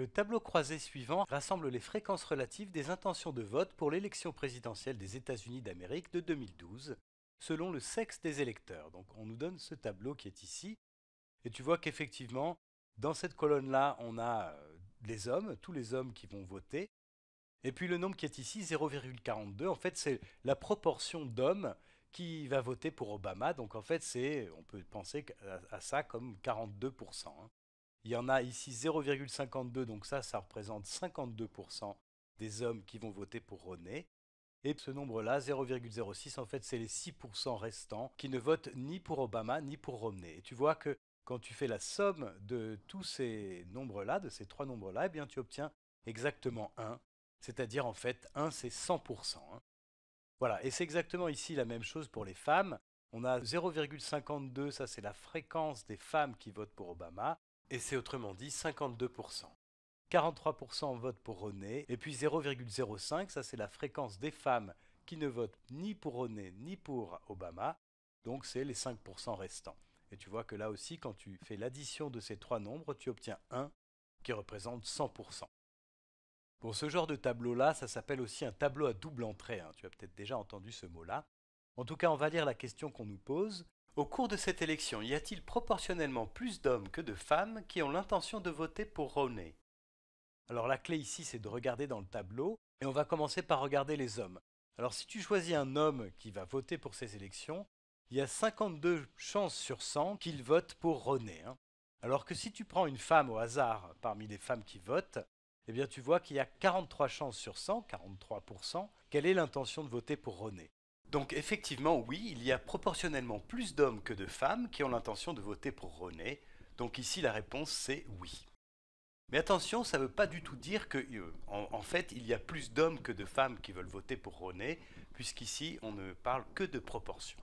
Le tableau croisé suivant rassemble les fréquences relatives des intentions de vote pour l'élection présidentielle des États-Unis d'Amérique de 2012, selon le sexe des électeurs. Donc on nous donne ce tableau qui est ici, et tu vois qu'effectivement, dans cette colonne-là, on a euh, les hommes, tous les hommes qui vont voter, et puis le nombre qui est ici, 0,42, en fait c'est la proportion d'hommes qui va voter pour Obama, donc en fait c'est, on peut penser à ça comme 42%. Il y en a ici 0,52, donc ça, ça représente 52% des hommes qui vont voter pour René. Et ce nombre-là, 0,06, en fait, c'est les 6% restants qui ne votent ni pour Obama ni pour Romney. Et tu vois que quand tu fais la somme de tous ces nombres-là, de ces trois nombres-là, eh bien, tu obtiens exactement 1. C'est-à-dire, en fait, 1, c'est 100%. Hein. Voilà, et c'est exactement ici la même chose pour les femmes. On a 0,52, ça c'est la fréquence des femmes qui votent pour Obama et c'est autrement dit 52%. 43% votent pour René, et puis 0,05, ça c'est la fréquence des femmes qui ne votent ni pour René ni pour Obama, donc c'est les 5% restants. Et tu vois que là aussi, quand tu fais l'addition de ces trois nombres, tu obtiens 1 qui représente 100%. Pour ce genre de tableau-là, ça s'appelle aussi un tableau à double entrée. Hein. Tu as peut-être déjà entendu ce mot-là. En tout cas, on va lire la question qu'on nous pose. Au cours de cette élection, y a-t-il proportionnellement plus d'hommes que de femmes qui ont l'intention de voter pour René ?» Alors la clé ici, c'est de regarder dans le tableau, et on va commencer par regarder les hommes. Alors si tu choisis un homme qui va voter pour ces élections, il y a 52 chances sur 100 qu'il vote pour René. Hein. Alors que si tu prends une femme au hasard parmi les femmes qui votent, eh bien tu vois qu'il y a 43 chances sur 100, 43%, quelle est l'intention de voter pour René. Donc effectivement, oui, il y a proportionnellement plus d'hommes que de femmes qui ont l'intention de voter pour René. Donc ici, la réponse, c'est oui. Mais attention, ça ne veut pas du tout dire qu'en euh, fait, il y a plus d'hommes que de femmes qui veulent voter pour René, puisqu'ici, on ne parle que de proportion.